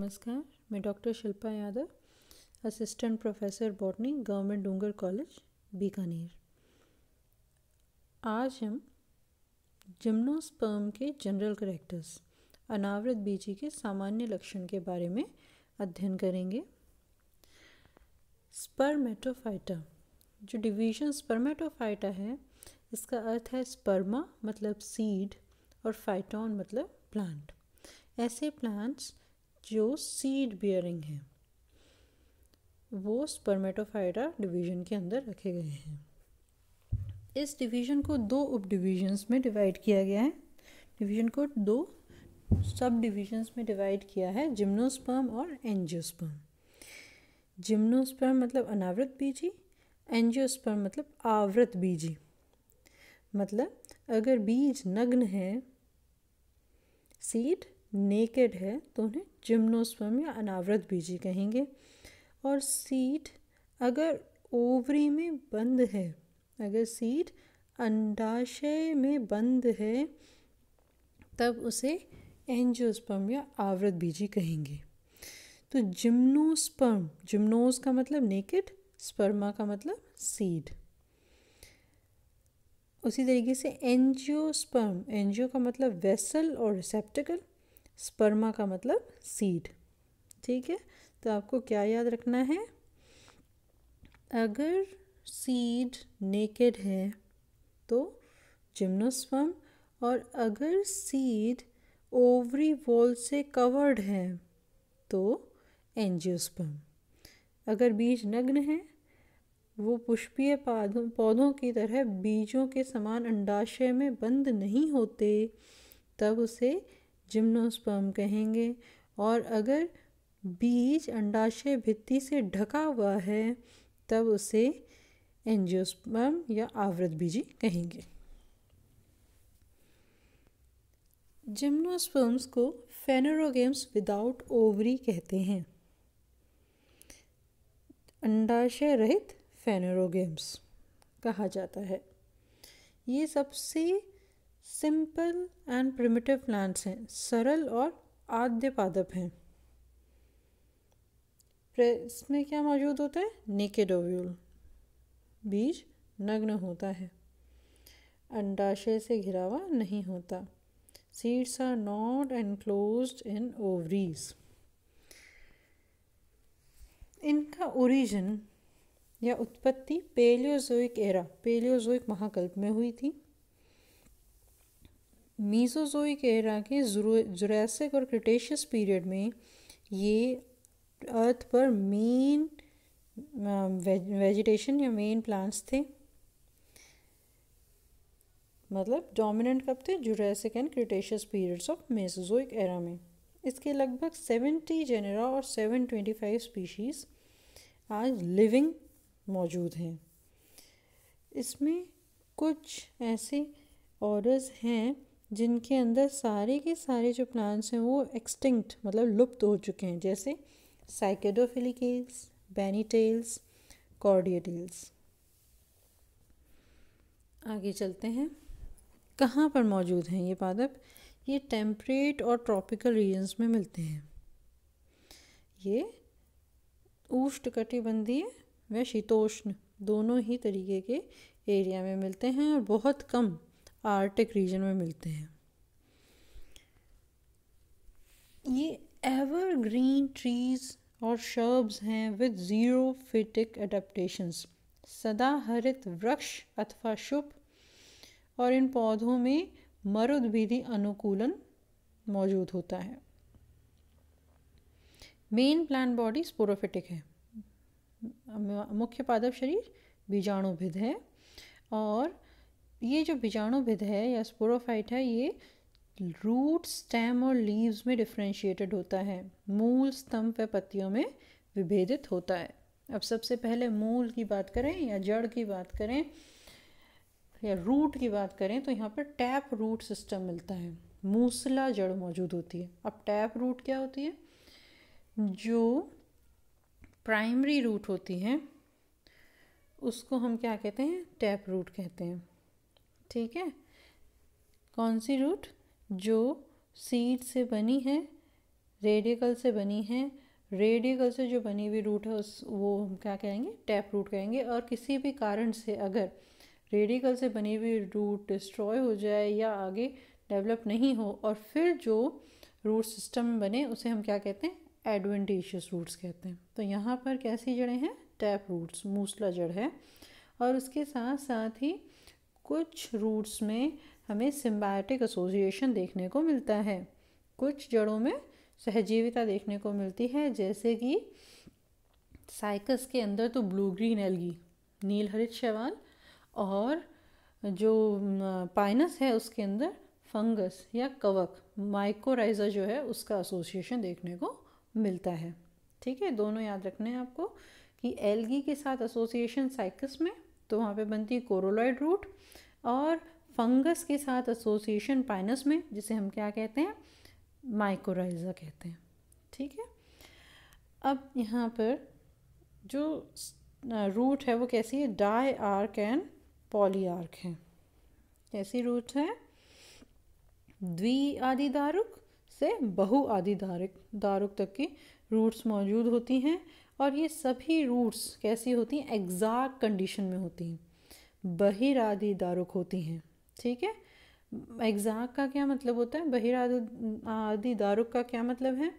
नमस्कार मैं doctor Shilpa Yadav assistant professor botany government Dungar college Bikaner आज हम जिम्नोस्पर्म के जनरल करेक्टर्स अनावृत बीजी के सामान्य लक्षण के बारे में अध्ययन करेंगे स्पर्मेटोफाइटा जो डिवीजन स्पर्मेटोफाइटा है इसका अर्थ है स्पर्मा मतलब सीड और फाइटॉन मतलब प्लांट ऐसे प्लांट्स जो सीड बियरिंग है वो स्पर्मेटोफाइटा डिवीजन के अंदर रखे गए हैं इस डिवीजन को दो उप डिवीजन्स में डिवाइड किया गया है डिवीजन को दो सब डिवीजन्स में डिवाइड किया है जिम्नोस्पर्म और एंजियोस्पर्म जिम्नोस्पर्म मतलब अनावृत बीजी एंजियोस्पर्म मतलब आवृत बीजी मतलब अगर बीज नग्न है सीड नेकेड है तो उन्हें जिम्नोस्पर्म या अनावृत बीजी कहेंगे और सीड अगर ओवरी में बंद है अगर सीड अंडाशय में बंद है तब उसे एंजियोस्पर्म या आवृत बीजी कहेंगे तो जिम्नोस्पर्म जिम्नोज का मतलब नेकेड स्पर्मा का मतलब सीड उसी तरीके से एंजियोस्पर्म एंजियो का मतलब वेसल और रिसेप्टिकल स्पर्मा का मतलब सीड ठीक है तो आपको क्या याद रखना है अगर सीड नेकेड है तो जिम्नोस्पर्म और अगर सीड ओवरी वॉल से कवर्ड है तो एंजियोस्पर्म अगर बीज नग्न है वो पुष्पीय पौधों पौधों की तरह बीजों के समान अंडाशय में बंद नहीं होते तब उसे जिम्नोस्पर्म कहेंगे और अगर बीज अंडाशय भित्ति से ढका हुआ है तब उसे एंजियोस्पर्म या आवृत बीजी कहेंगे जिम्नोस्पर्म्स को फेनोरोगेम्स विदाउट ओवरी कहते हैं अंडाशय रहित फेनोरोगेम्स कहा जाता है ये सबसे सिंपल एंड प्रिमिटिव प्लांट्स हैं सरल और आद्य पादप हैं इसमें क्या मौजूद होता है नेकेड ओव्यूल बीज नग्न होता है अंडाशय से घिरावा नहीं होता seeds are not enclose in ovaries इनका ओरिजिन या उत्पत्ति पेलियोजोइक एरा पेलियोजोइक महाकल्प में हुई थी मीसोजोइक एरा के जुरैसिक और क्रिटेशियस पीरियड में ये अर्थ पर मेन वेजिटेशन या मेन प्लांट्स थे मतलब डोमिनेंट कब थे Jurassic and Cretaceous periods of Mesozoic era में इसके लगभग सेवेंटी जेनरा और सेवन ट्वेंटी फाइव स्पीशीज़ आज लिविंग मौजूद हैं इसमें कुछ ऐसे ऑर्डर्स हैं जिनके अंदर सारे के सारे जो प्लांट्स हैं वो एक्सटिंक्ट मतलब लुप्त हो चुके हैं जैसे साइकेडोफिलिकेस बैनीटेल्स कॉर्डियटेल्स आगे चलते हैं कहाँ पर मौजूद हैं ये पादप ये टेम्परेट और ट्रॉपिकल रीजन्स में मिलते हैं ये कटिबंधीय व शीतोष्ण दोनों ही तरीके के एरिया में मिलते हैं और बहुत कम आर्टिक रीजन में मिलते हैं ये एवर ग्रीन ट्रीज और शर्ब्स हैं विद ज़ीरो फिटिक अडेप्टशंस सदा हरित वृक्ष अथवा शुभ और इन पौधों में मरुदभिधि अनुकूलन मौजूद होता है मेन प्लांट बॉडी स्पोरोफिटिक है मुख्य पादप शरीर बीजाणुभिद है और ये जो बीजाणुभिद है या स्पोरोफाइट है ये रूट स्टेम और लीव्स में डिफ्रेंशिएटेड होता है मूल स्तंभ व पत्तियों में विभेदित होता है अब सबसे पहले मूल की बात करें या जड़ की बात करें या रूट की बात करें तो यहाँ पर टैप रूट सिस्टम मिलता है मूसला जड़ मौजूद होती है अब टैप रूट क्या होती है जो प्राइमरी रूट होती है उसको हम क्या कहते हैं टैप रूट कहते हैं ठीक है कौन सी रूट जो सीड से बनी है रेडिकल से बनी है रेडिकल से जो बनी हुई रूट है उस वो हम क्या कहेंगे टैप रूट कहेंगे और किसी भी कारण से अगर रेडिकल से बनी हुई रूट डिस्ट्रॉय हो जाए या आगे डेवलप नहीं हो और फिर जो रूट सिस्टम बने उसे हम क्या कहते हैं एडवेंटेशियस रूट्स कहते हैं तो यहाँ पर कैसी जड़ें हैं टैप रूट्स मूसला जड़ है और उसके साथ साथ ही कुछ रूट्स में हमें सिम्बायोटिक एसोसिएशन देखने को मिलता है कुछ जड़ों में सहजीविता देखने को मिलती है जैसे कि साइकस के अंदर तो ब्लू ग्रीन एलगी नील हरित शैवाल और जो पाइनस है उसके अंदर फंगस या कवक माइकोराइजा जो है उसका एसोसिएशन देखने को मिलता है ठीक है दोनों याद रखने हैं आपको कि एलगी के साथ एसोसिएशन साइकस में तो वहाँ पे बनती है कोरोलॉइड रूट और फंगस के साथ एसोसिएशन पाइनस में जिसे हम क्या कहते हैं माइकोराइजा कहते हैं ठीक है अब यहाँ पर जो रूट है वो कैसी है diarch and polyarch है कैसी रूट है द्वि आदि दारुक से बहु आदि दारुक दारुक तक की रूट्स मौजूद होती हैं और ये सभी रूट्स कैसी होती हैं एग्जैक्ट कंडीशन में होती हैं बहिरादी दारुक होती हैं ठीक है एग्जाक का क्या मतलब होता है बहिरादी आदि दारुक का क्या मतलब है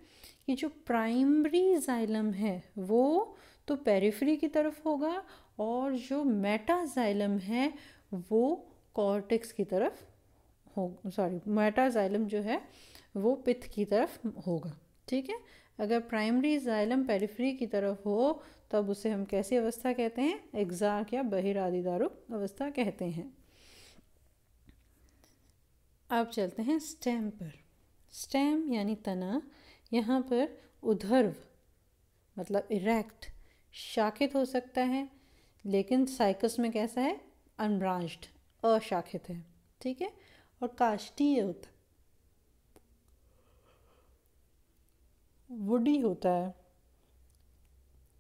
कि जो प्राइमरी जाइलम है वो तो पेरिफ्री की तरफ होगा और जो जाइलम है वो कॉर्टेक्स की तरफ हो सॉरी जाइलम जो है वो पित्त की तरफ होगा ठीक है अगर प्राइमरी जाइलम पेरिफ्री की तरफ हो तब उसे हम कैसी अवस्था कहते हैं एग्जाक या दारू अवस्था कहते हैं अब चलते हैं स्टेम पर स्टेम यानी तना यहाँ पर उधर्व मतलब इरेक्ट शाखित हो सकता है लेकिन साइकस में कैसा है अनब्रांच्ड अशाखित है ठीक है और काष्टीय होता वुडी होता है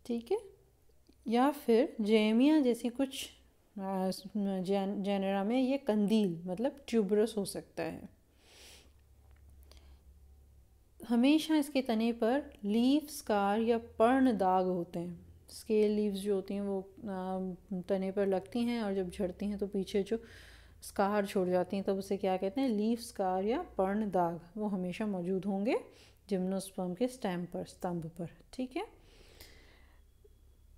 ठीक है या फिर जेमिया जैसी कुछ जैन जेनरा में ये कंदील मतलब ट्यूबरस हो सकता है हमेशा इसके तने पर लीव स्कार या पर्ण दाग होते हैं स्केल लीव्स जो होती हैं वो तने पर लगती हैं और जब झड़ती हैं तो पीछे जो स्कार छोड़ जाती हैं तब उसे क्या कहते हैं लीव स्कार या पर्ण दाग वो हमेशा मौजूद होंगे जिम्नोस्पर्म के स्टैम पर स्तंभ पर ठीक है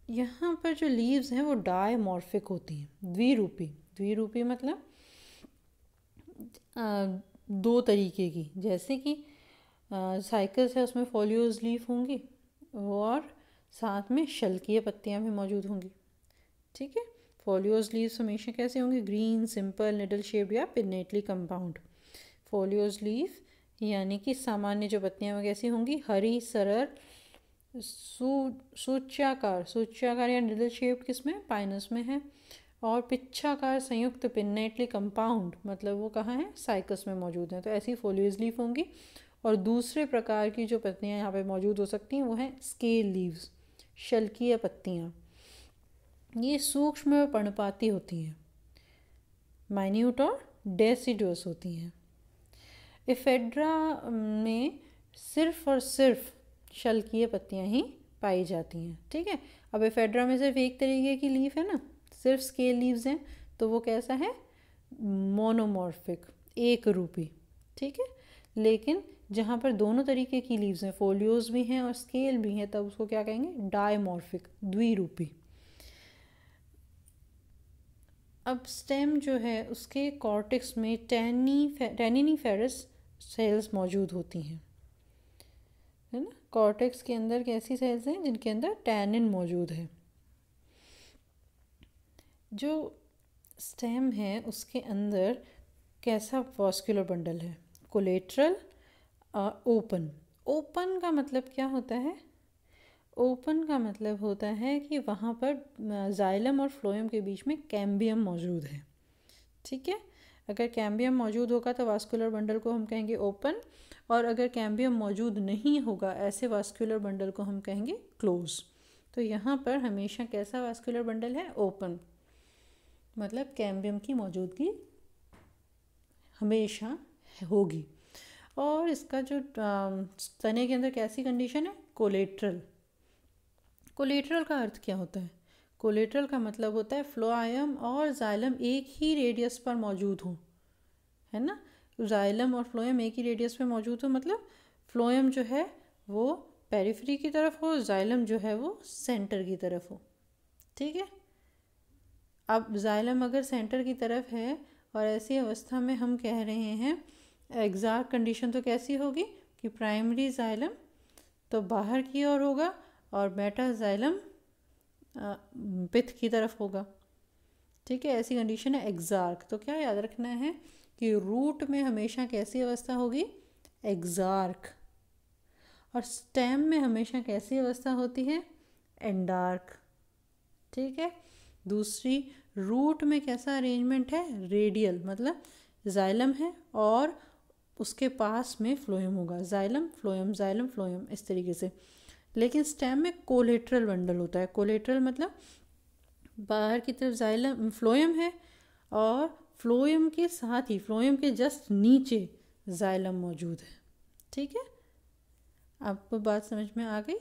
यहाँ पर जो लीव्स हैं वो डायमॉर्फिक होती हैं द्विरूपी द्विरूपी मतलब दो तरीके की जैसे कि साइकिल्स है उसमें फोलियोज लीफ होंगी और साथ में शलकीय पत्तियाँ भी मौजूद होंगी ठीक है फोलियोज लीव्स हमेशा कैसे होंगे ग्रीन सिंपल निडल शेप या पिनेटली कंपाउंड फोलियोज लीफ यानी कि सामान्य जो बत्तियाँ वो कैसी होंगी हरी सरल सूच्याकार सूच्याकार या निडल शेप किस में पाइनस में है और पिच्छाकार संयुक्त पिन्नेटली कंपाउंड मतलब वो कहाँ है साइकस में मौजूद हैं तो ऐसी फोलियज लीफ होंगी और दूसरे प्रकार की जो पत्तियाँ यहाँ पे मौजूद हो सकती हैं वो हैं स्केल लीव्स शल्कीय पत्तियाँ ये सूक्ष्म पर्णपाती होती हैं माइन्यूट और डेसिडस होती हैं इफेड्रा में सिर्फ और सिर्फ शल्कीय पत्तियाँ ही पाई जाती हैं ठीक है अब इफेड्रा में सिर्फ एक तरीके की लीफ है ना सिर्फ स्केल लीव्स हैं तो वो कैसा है मोनोमॉर्फिक एक रूपी ठीक है लेकिन जहाँ पर दोनों तरीके की लीव्स हैं फोलियोज भी हैं और स्केल भी हैं तब उसको क्या कहेंगे डायमॉर्फिक द्विरूपी अब स्टेम जो है उसके कॉर्टिक्स में टैनी टेनिनी फेरस सेल्स मौजूद होती हैं है ना कॉर्टेक्स के अंदर कैसी सेल्स हैं जिनके अंदर टैनिन मौजूद है जो स्टेम है उसके अंदर कैसा वॉस्कुलर बंडल है कोलेट्रल और ओपन ओपन का मतलब क्या होता है ओपन का मतलब होता है कि वहाँ पर जाइलम और फ्लोएम के बीच में कैम्बियम मौजूद है ठीक है अगर कैम्बियम मौजूद होगा तो वास्कुलर बंडल को हम कहेंगे ओपन और अगर कैम्बियम मौजूद नहीं होगा ऐसे वास्कुलर बंडल को हम कहेंगे क्लोज तो यहाँ पर हमेशा कैसा वास्कुलर बंडल है ओपन मतलब कैम्बियम की मौजूदगी हमेशा होगी और इसका जो तने के अंदर कैसी कंडीशन है कोलेट्रल कोलेट्रल का अर्थ क्या होता है कोलेट्रल का मतलब होता है फ्लोआयम और जाइलम एक ही रेडियस पर मौजूद हों है ना जाइलम और फ्लोएम एक ही रेडियस पर मौजूद हो मतलब फ्लोएम जो है वो पेरीफ्री की तरफ हो जाइलम जो है वो सेंटर की तरफ हो ठीक है अब जाइलम अगर सेंटर की तरफ है और ऐसी अवस्था में हम कह रहे हैं एग्जैक्ट कंडीशन तो कैसी होगी कि प्राइमरी जाइलम तो बाहर की ओर होगा और मेटा जाइलम बिथ की तरफ होगा ठीक है ऐसी कंडीशन है एग्जार्क तो क्या याद रखना है कि रूट में हमेशा कैसी अवस्था होगी एग्जार्क और स्टेम में हमेशा कैसी अवस्था होती है एंडार्क ठीक है दूसरी रूट में कैसा अरेंजमेंट है रेडियल मतलब जाइलम है और उसके पास में फ्लोएम होगा जाइलम फ्लोएम जाइलम फ्लोएम इस तरीके से लेकिन स्टेम में कोलेट्रल बंडल होता है कोलेट्रल मतलब बाहर की तरफ जाइलम फ्लोएम है और फ्लोएम के साथ ही फ्लोएम के जस्ट नीचे जाइलम मौजूद है ठीक है आपको बात समझ में आ गई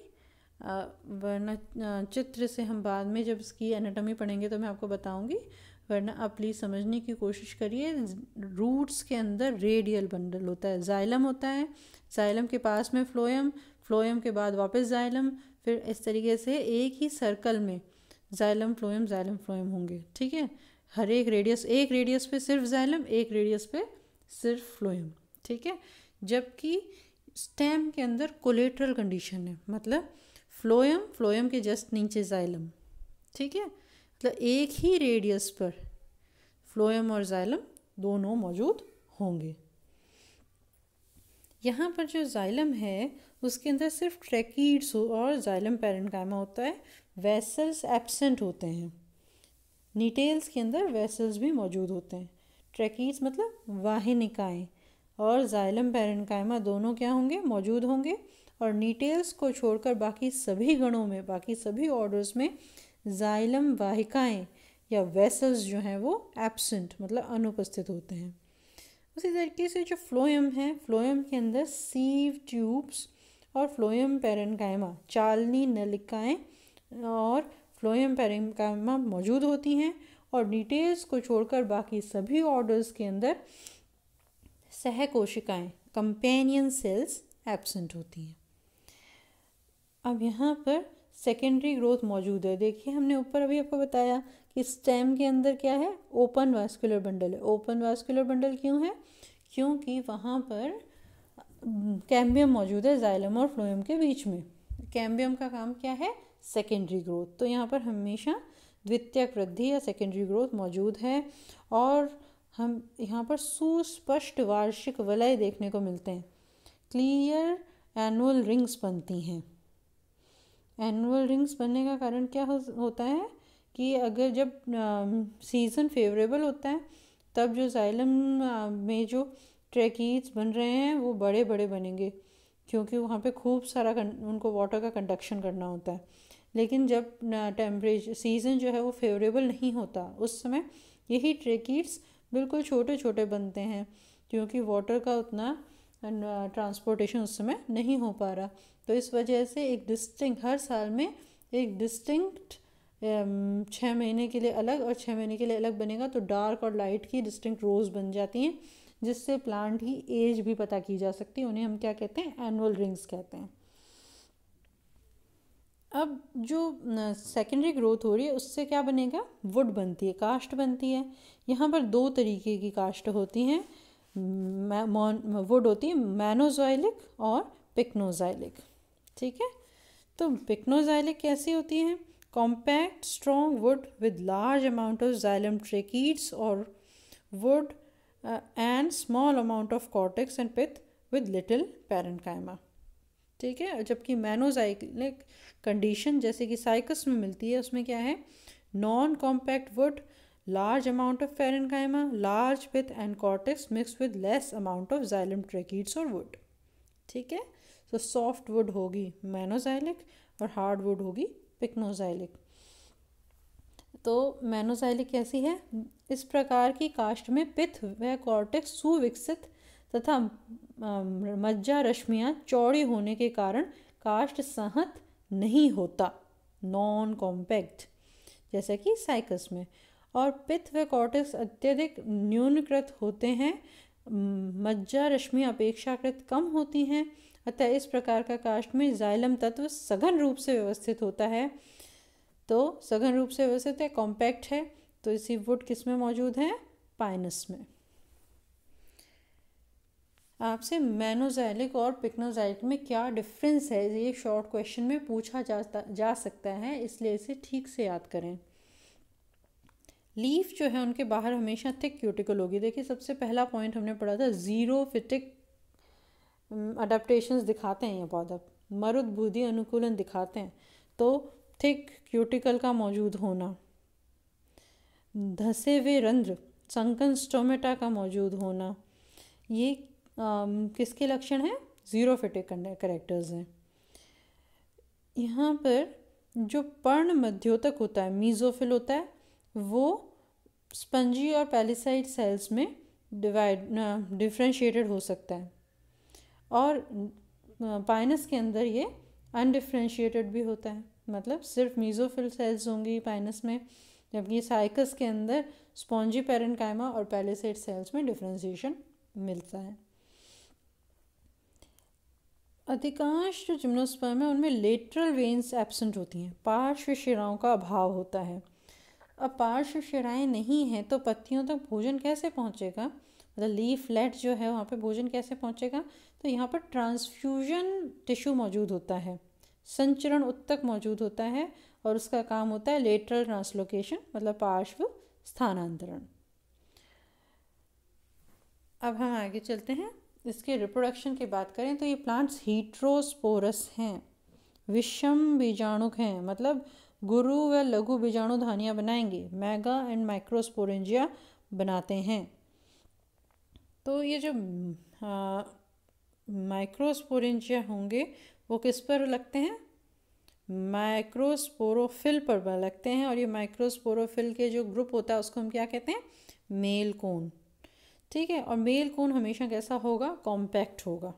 वरना चित्र से हम बाद में जब इसकी एनाटॉमी पढ़ेंगे तो मैं आपको बताऊंगी वरना आप प्लीज़ समझने की कोशिश करिए रूट्स के अंदर रेडियल बंडल होता है जाइलम होता है जाइलम के पास में फ्लोएम फ्लोएम के बाद वापस जाइलम फिर इस तरीके से एक ही सर्कल में जाइलम फ्लोएम जाइलम फ्लोएम होंगे ठीक है हर एक रेडियस एक रेडियस पे सिर्फ जाइलम एक रेडियस पे सिर्फ फ्लोएम ठीक है जबकि स्टेम के अंदर कोलेट्रल कंडीशन है मतलब फ्लोएम फ्लोएम के जस्ट नीचे जाइलम ठीक है मतलब एक ही रेडियस पर फ्लोएम और जाइलम दोनों मौजूद होंगे यहाँ पर जो जाइलम है उसके अंदर सिर्फ ट्रैकीड्स और जाइलम पेरेंकाइमा होता है वेसल्स एबसेंट होते हैं निटेल्स के अंदर वेसल्स भी मौजूद होते हैं ट्रैकीड्स मतलब वाहिनिकाएँ और जाइलम पेरेंकाइमा दोनों क्या होंगे मौजूद होंगे और निटेल्स को छोड़कर बाकी सभी गणों में बाकी सभी ऑर्डर्स में जाइलम वाहिकाएँ या वेसल्स जो हैं वो एबसेंट मतलब अनुपस्थित होते हैं उसी तरीके से जो फ्लोएम है फ्लोएम के अंदर सीव ट्यूब्स और फ्लोयम पेरेन्काइमा चालनी नलिकाएं और फ्लोएम पेरेन्काइमा मौजूद होती हैं और डिटेल्स को छोड़कर बाकी सभी ऑर्डर्स के अंदर सह कोशिकाएँ कंपेनियन सेल्स एबसेंट होती हैं अब यहाँ पर सेकेंडरी ग्रोथ मौजूद है देखिए हमने ऊपर अभी आपको बताया कि स्टेम के अंदर क्या है ओपन वास्कुलर बंडल है ओपन वास्कुलर बंडल क्यों है क्योंकि वहाँ पर कैम्बियम मौजूद है जाइलम और फ्लोएम के बीच में कैम्बियम का काम क्या है सेकेंडरी ग्रोथ तो यहाँ पर हमेशा द्वितीयक वृद्धि या सेकेंडरी ग्रोथ मौजूद है और हम यहाँ पर सुस्पष्ट वार्षिक वलय देखने को मिलते हैं क्लियर एनुअल रिंग्स बनती हैं एनुअल रिंग्स बनने का कारण क्या हो, होता है कि अगर जब सीज़न फेवरेबल होता है तब जो जाइलम में जो ट्रैकीज बन रहे हैं वो बड़े बड़े बनेंगे क्योंकि वहाँ पे खूब सारा उनको वाटर का कंडक्शन करना होता है लेकिन जब टेम्परेचर सीज़न जो है वो फेवरेबल नहीं होता उस समय यही ट्रेकीट्स बिल्कुल छोटे छोटे बनते हैं क्योंकि वाटर का उतना ट्रांसपोर्टेशन उस समय नहीं हो पा रहा तो इस वजह से एक डिस्टिंक हर साल में एक डिस्टिंक्ट छः महीने के लिए अलग और छः महीने के लिए अलग बनेगा तो डार्क और लाइट की डिस्टिंक्ट रोज़ बन जाती हैं जिससे प्लांट ही एज भी पता की जा सकती है उन्हें हम क्या कहते हैं एनुअल रिंग्स कहते हैं अब जो सेकेंडरी ग्रोथ हो रही है उससे क्या बनेगा वुड बनती है कास्ट बनती है यहाँ पर दो तरीके की कास्ट होती हैं वुड होती है मैनोजाइलिक और पिक्नोजाइलिक ठीक है तो पिक्नोजाइलिक कैसी होती है compact strong wood with large amount of xylem tracheids और wood uh, and small amount of cortex and pith with little parenchyma ठीक है जबकि मैनोजाइक्लिक कंडीशन जैसे कि साइकस में मिलती है उसमें क्या है non compact wood large amount of parenchyma large pith and cortex mix with less amount of xylem tracheids और वुड ठीक है सो सॉफ्ट वुड होगी मैनोजाइलिक और हार्ड वुड होगी पिकनोजाइलिक तो मैनोजाइलिक कैसी है इस प्रकार की काष्ठ में पिथ व कॉर्टेक्स सुविकसित तथा मज्जा रश्मियाँ चौड़ी होने के कारण काष्ठ सहत नहीं होता नॉन कॉम्पैक्ट जैसे कि साइकस में और पिथ व कॉर्टेक्स अत्यधिक न्यूनकृत होते हैं मज्जा रश्मि अपेक्षाकृत कम होती हैं अतः इस प्रकार का काष्ट में जाइलम तत्व सघन रूप से व्यवस्थित होता है तो सघन रूप से व्यवस्थित है कॉम्पैक्ट है तो इसी वुड किस में मौजूद है पाइनस में आपसे मैनोजैलिक और पिक्नोजैलिक में क्या डिफरेंस है ये शॉर्ट क्वेश्चन में पूछा जाता जा सकता है इसलिए इसे ठीक से याद करें लीफ जो है उनके बाहर हमेशा थिक क्यूटिकल होगी देखिए सबसे पहला पॉइंट हमने पढ़ा था ज़ीरो फिटिक अडप्टेशंस दिखाते हैं ये पौधा मरुद अनुकूलन दिखाते हैं तो थिक क्यूटिकल का मौजूद होना धसे हुए रंध्र संकन स्टोमेटा का मौजूद होना ये आ, किसके लक्षण हैं ज़ीरो फिटिक करेक्टर्स हैं यहाँ पर जो पर्ण मध्योतक होता है मीजोफिल होता है वो स्पंजी और पैलिसाइड सेल्स में डिवाइड डिफ्रेंशिएटेड हो सकता है और पाइनस के अंदर ये अनडिफ्रेंशिएटेड भी होता है मतलब सिर्फ मीजोफिल सेल्स होंगी पाइनस में जबकि साइकस के अंदर स्पॉन्जी पेरेंकाइमा और पैलिसेट सेल्स में डिफ्रेंसीशन मिलता है अधिकांश जो जिम्नोस्पर्म है उनमें लेटरल वेन्स एबसेंट होती हैं पार्श्व शिराओं का अभाव होता है अब पार्श्व शिराएँ नहीं हैं तो पत्तियों तक तो भोजन कैसे पहुँचेगा मतलब लीफ लेट जो है वहाँ पे भोजन कैसे पहुँचेगा तो यहाँ पर ट्रांसफ्यूजन टिश्यू मौजूद होता है संचरण उत्तक मौजूद होता है और उसका काम होता है लेटरल ट्रांसलोकेशन मतलब पार्श्व स्थानांतरण अब हम आगे चलते हैं इसके रिप्रोडक्शन की बात करें तो ये प्लांट्स हीट्रोस्पोरस हैं विषम बीजाणुक हैं मतलब गुरु व लघु बीजाणु धानियाँ बनाएंगे मैगा एंड माइक्रोस्पोरेंजिया बनाते हैं तो ये जो माइक्रोस्पोरेंजिया होंगे वो किस पर लगते हैं माइक्रोस्पोरोफिल पर लगते हैं और ये माइक्रोस्पोरोफिल के जो ग्रुप होता है उसको हम क्या कहते हैं मेल कोन ठीक है और मेल कोन हमेशा कैसा होगा कॉम्पैक्ट होगा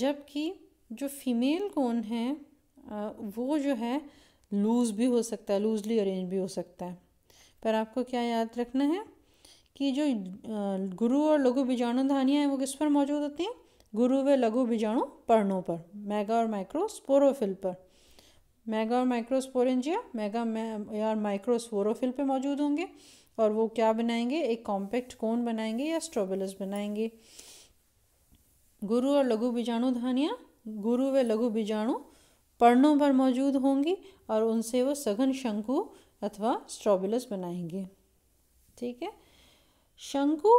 जबकि जो फीमेल कोन है वो जो है लूज़ भी हो सकता है लूजली अरेंज भी हो सकता है पर आपको क्या याद रखना है कि जो गुरु और लघु बीजाणु धानियाँ हैं वो किस पर मौजूद होती हैं गुरु व लघु बीजाणु पर्णों पर मैगा और माइक्रोस्पोरोफिल पर मैगा और माइक्रोस्पोरेंजिया मै या माइक्रोस्पोरोफिल पे मौजूद होंगे और वो क्या बनाएंगे एक कॉम्पैक्ट कोन बनाएंगे या स्ट्रोबेलस बनाएंगे गुरु और लघु बीजाणु धानियाँ गुरु व लघु बीजाणु पर्णों पर मौजूद होंगी और उनसे वो सघन शंकु अथवा स्ट्रॉबेलस बनाएंगे ठीक है शंकु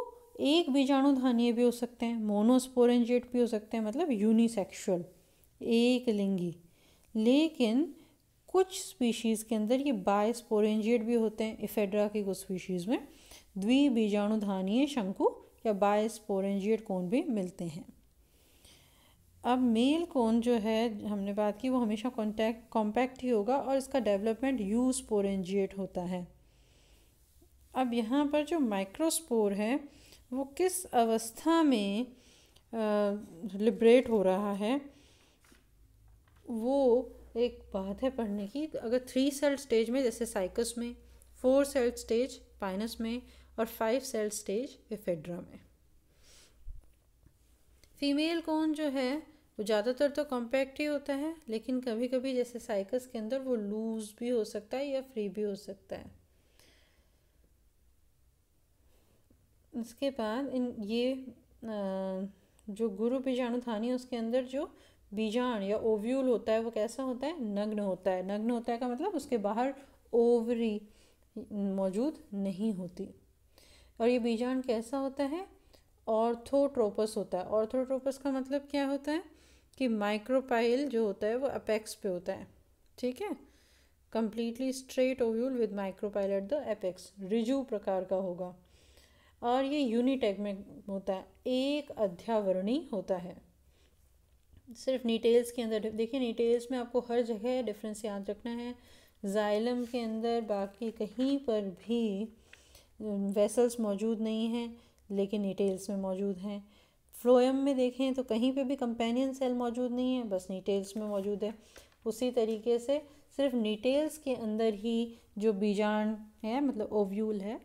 एक बीजाणु धानीय भी हो सकते हैं मोनोस्पोरेंजेट भी हो सकते हैं मतलब यूनिसेक्शुअल एक लिंगी लेकिन कुछ स्पीशीज़ के अंदर ये बायस्पोरेंजेट भी होते हैं इफेड्रा की कुछ स्पीशीज़ में द्विबीजाणुधानीय शंकु या बायस्पोरेंजेट कोन भी मिलते हैं अब मेल कोन जो है हमने बात की वो हमेशा कॉन्टैक्ट कॉम्पैक्ट ही होगा और इसका डेवलपमेंट यू स्पोरेंजिएट होता है अब यहाँ पर जो माइक्रोस्पोर है वो किस अवस्था में लिबरेट हो रहा है वो एक बात है पढ़ने की अगर थ्री सेल स्टेज में जैसे साइकस में फोर सेल स्टेज पाइनस में और फाइव सेल स्टेज एफेड्रा में फीमेल कौन जो है वो ज़्यादातर तो कॉम्पैक्ट ही होता है लेकिन कभी कभी जैसे साइकस के अंदर वो लूज़ भी हो सकता है या फ्री भी हो सकता है इसके बाद इन ये जो गुरु बीजाणु थानी है उसके अंदर जो बीजाण या ओव्यूल होता है वो कैसा होता है नग्न होता है नग्न होता है का मतलब उसके बाहर ओवरी मौजूद नहीं होती और ये बीजाण कैसा होता है ऑर्थोट्रोपस होता है ऑर्थोट्रोपस का मतलब क्या होता है कि माइक्रोपाइल जो होता है वो अपेक्स पे होता है ठीक है completely straight ovule with micropyle at the apex रिजू प्रकार का होगा और ये यूनिटेक में होता है एक अध्यावरणी होता है सिर्फ नीटेल्स के अंदर देखिए नीटेल्स में आपको हर जगह डिफरेंस याद रखना है जाइलम के अंदर बाकी कहीं पर भी वेसल्स मौजूद नहीं हैं लेकिन नीटेल्स में मौजूद हैं फ्लोएम में देखें तो कहीं पे भी कंपेनियन सेल मौजूद नहीं है बस नीटेल्स में मौजूद है उसी तरीके से सिर्फ नीटेल्स के अंदर ही जो बीजाण है मतलब ओव्यूल है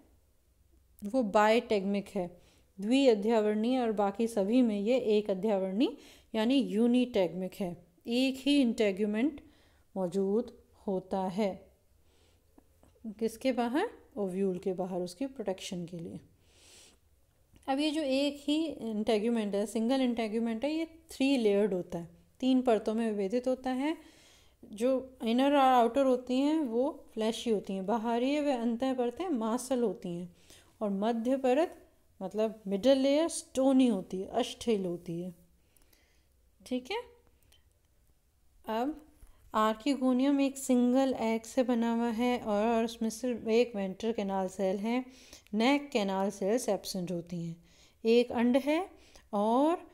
वो बायटेगमिक है द्वि अध्यावरणीय और बाकी सभी में ये एक अध्यावरणी यानी यूनिटेगमिक है एक ही इंटेग्यूमेंट मौजूद होता है किसके बाहर ओव्यूल के बाहर उसकी प्रोटेक्शन के लिए अब ये जो एक ही इंटेग्यूमेंट है सिंगल इंटेग्यूमेंट है ये थ्री लेयर्ड होता है तीन परतों में विभेदित होता है जो इनर और आउटर होती हैं वो फ्लैशी होती हैं बाहरी व अंतः परतें मासल होती हैं और मध्य परत मतलब मिडल लेयर स्टोनी होती है अष्ठिल होती है ठीक है अब आर्किगोनियम एक सिंगल एग से बना हुआ है और उसमें सिर्फ एक वेंटर कैनाल सेल है नेक कैनाल सेल्स एबसेंट होती हैं एक अंड है और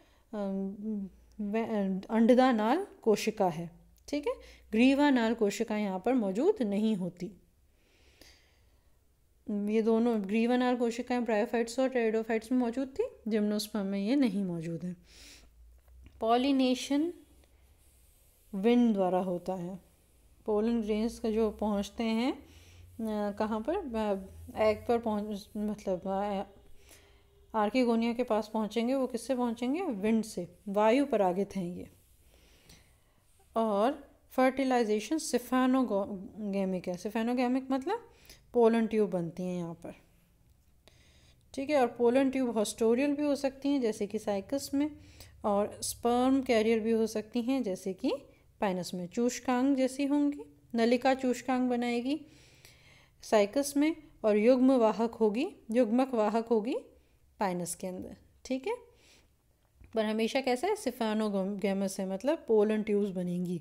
अंडदा नाल कोशिका है ठीक है ग्रीवा नाल कोशिका यहाँ पर मौजूद नहीं होती ये दोनों आर कोशिकाएं ब्रायोफाइट्स और टेरिडोफाइट्स में मौजूद थी जिम्नोस्पर्म में ये नहीं मौजूद है पॉलिनेशन विंड द्वारा होता है पोलन ग्रेन्स का जो पहुंचते हैं कहाँ पर एग पर पहुंच मतलब आर्किगोनिया के पास पहुंचेंगे वो किससे पहुंचेंगे विंड से वायु पर आगे थे ये और फर्टिलाइजेशन सिफेनोगेमिक है सिफेनोगेमिक मतलब पोलन ट्यूब बनती हैं यहाँ पर ठीक है और पोलन ट्यूब हॉस्टोरियल भी हो सकती हैं जैसे कि साइकस में और स्पर्म कैरियर भी हो सकती हैं जैसे कि पाइनस में चूषकांग जैसी होंगी नलिका चूषकांग बनाएगी साइकस में और युग्म वाहक होगी युग्मक वाहक होगी पाइनस के अंदर ठीक है पर हमेशा कैसा है सिफानो गेमस है मतलब पोलन ट्यूब्स बनेंगी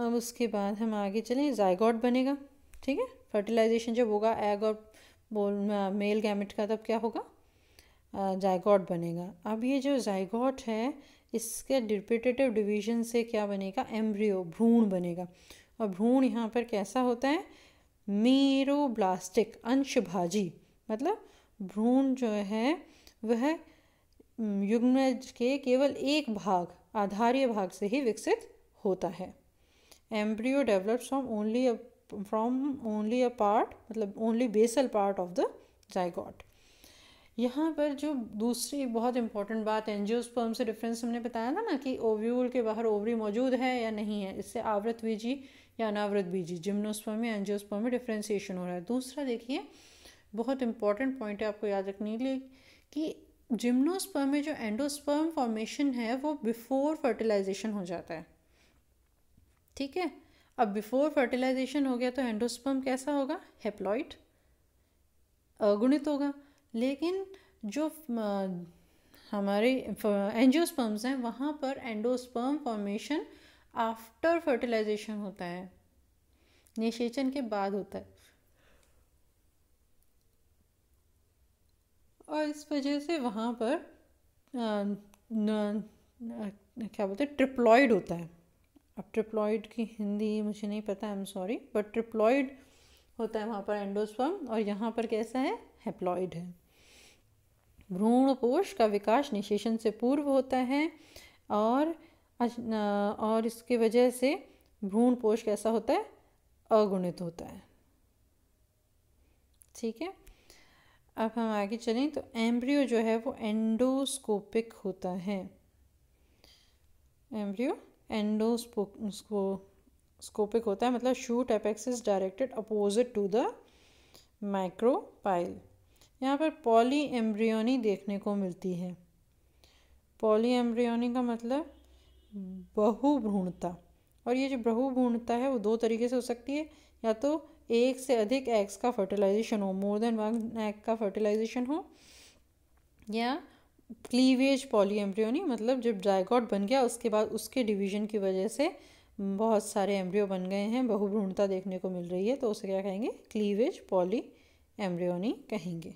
अब उसके बाद हम आगे चलें जायगॉट बनेगा ठीक है फर्टिलाइजेशन जब होगा एग और बोल मेल गैमेट का तब क्या होगा जायगॉट बनेगा अब ये जो जायगॉट है इसके डिपिटेटिव डिवीजन से क्या बनेगा एम्ब्रियो भ्रूण बनेगा और भ्रूण यहाँ पर कैसा होता है मेरोब्लास्टिक अंशभाजी मतलब भ्रूण जो है वह युग्मज के केवल एक भाग आधार्य भाग से ही विकसित होता है embryo develops from only from only a part मतलब only basal part of the zygote यहाँ पर जो दूसरी बहुत इंपॉर्टेंट बात एनजियोस्पर्म से डिफरेंस हमने बताया था ना कि ओव्यूल के बाहर ओवरी मौजूद है या नहीं है इससे आवृत बीजी या अनावृत बीजी जिम्नोस्पर्म या एनजियोस्पर्म में डिफ्रेंसिएशन हो रहा है दूसरा देखिए बहुत इंपॉर्टेंट पॉइंट है आपको याद रखने के लिए कि जिम्नोस्पर्म में जो एंडोस्पर्म फॉर्मेशन है वो बिफोर फर्टिलाइजेशन हो जाता है ठीक है अब बिफोर फर्टिलाइजेशन हो गया तो एंडोस्पर्म कैसा होगा हेप्लॉइड अगुणित होगा लेकिन जो हमारे एंजियोस्पर्म्स हैं वहाँ पर एंडोस्पर्म फॉर्मेशन आफ्टर फर्टिलाइजेशन होता है निषेचन के बाद होता है और इस वजह से वहाँ पर न, न, न, क्या बोलते हैं ट्रिप्लॉइड होता है अब ट्रिप्लॉइड की हिंदी मुझे नहीं पता I am sorry but triploid होता है वहाँ पर एंडोस्पर्म और यहाँ पर कैसा है हेप्लॉइड है भ्रूणपोष का विकास निशेषण से पूर्व होता है और और इसकी वजह से भ्रूण पोष कैसा होता है अगुणित होता है ठीक है अब हम आगे चलें तो एम्ब्रियो जो है वो एंडोस्कोपिक होता है एम्ब्रियो एंडोस्कोपिक होता है मतलब shoot apex is directed opposite to the micropyle यहाँ पर पॉली एम्ब्रियोनी देखने को मिलती है पॉली एम्ब्रियोनी का मतलब बहुभ्रूणता और ये जो बहुभ्रूणता है वो दो तरीके से हो सकती है या तो एक से अधिक एग्स का फर्टिलाइजेशन हो मोर देन वन एग का फर्टिलाइजेशन हो या क्लीवेज नहीं मतलब जब जायकॉट बन गया उसके बाद उसके डिवीजन की वजह से बहुत सारे एम्ब्रियो बन गए हैं बहुभ्रूणता देखने को मिल रही है तो उसे क्या कहेंगे क्लीवेज पॉली एम्ब्रियोनी कहेंगे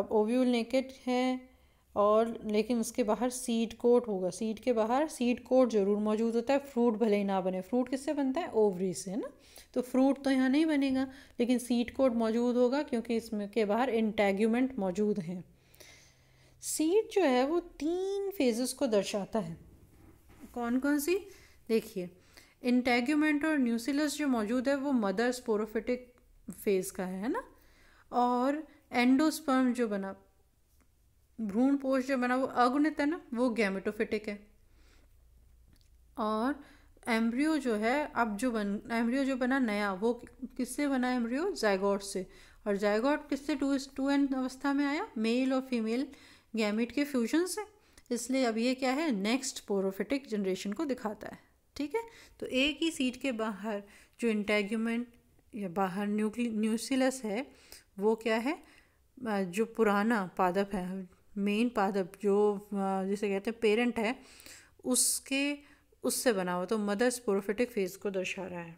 अब ओव्यूल नेकेट है और लेकिन उसके बाहर सीड कोट होगा सीड के बाहर सीड कोट जरूर मौजूद होता है फ्रूट भले ही ना बने फ्रूट किससे बनता है ओवरी से ना तो फ्रूट तो यहाँ नहीं बनेगा लेकिन सीड कोट मौजूद होगा क्योंकि इसमें के बाहर इंटैग्यूमेंट मौजूद हैं सीड जो है वो तीन फेजेस को दर्शाता है कौन कौन सी देखिए इंटेग्यूमेंट और न्यूसिलस जो मौजूद है वो मदर स्पोरोफिटिक फेज का है ना और एंडोस्पर्म जो बना भ्रूण पोष जो बना वो अगुणित है ना वो गैमेटोफिटिक है और एम्ब्रियो जो है अब जो बन एम्ब्रियो जो बना नया वो किससे बना एम्ब्रियो जायगॉट से और जायगॉट किससे टू टू एंड अवस्था में आया मेल और फीमेल गैमिट के फ्यूजन से इसलिए अब ये क्या है नेक्स्ट पोरोफिटिक जनरेशन को दिखाता है ठीक है तो एक ही सीट के बाहर जो इंटेग्यूमेंट या बाहर न्यूसिलस है वो क्या है जो पुराना पादप है मेन पादप जो जिसे कहते हैं पेरेंट है उसके उससे बना हुआ तो मदर्स पोरोफिटिक फेज को दर्शा रहा है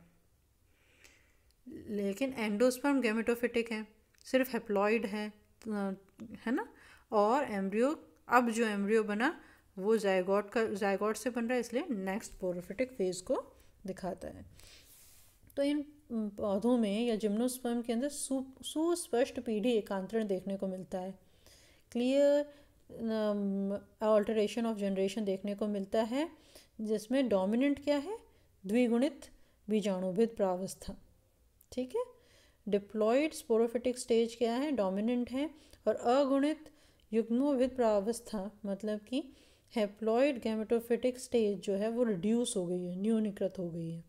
लेकिन एंडोस्पर्म गेमेटोफिटिक है सिर्फ हेप्लॉइड है है ना और एम्ब्रियो अब जो एम्ब्रियो बना वो जायगॉट का जायगॉट से बन रहा है इसलिए नेक्स्ट पोरोफिटिक फेज को दिखाता है तो इन पौधों में या जिम्नोस्पर्म के अंदर सुस्पष्ट पीढ़ी एकांतरण देखने को मिलता है क्लियर ऑल्टरेशन ऑफ जनरेशन देखने को मिलता है जिसमें डोमिनेंट क्या है द्विगुणित बीजाणुभिद प्रावस्था ठीक है डिप्लॉयड स्पोरोफिटिक स्टेज क्या है डोमिनेंट है और अगुणित युग्मोविद प्रावस्था मतलब कि हेप्लॉयड गैमेटोफिटिक स्टेज जो है वो रिड्यूस हो गई है न्यूनीकृत हो गई है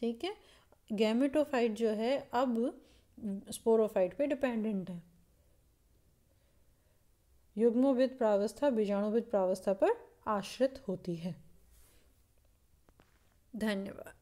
ठीक है गैमेटोफाइट जो है अब स्पोरोफाइट पे डिपेंडेंट है युग्मोविद प्रावस्था बीजाणुविद प्रावस्था पर आश्रित होती है धन्यवाद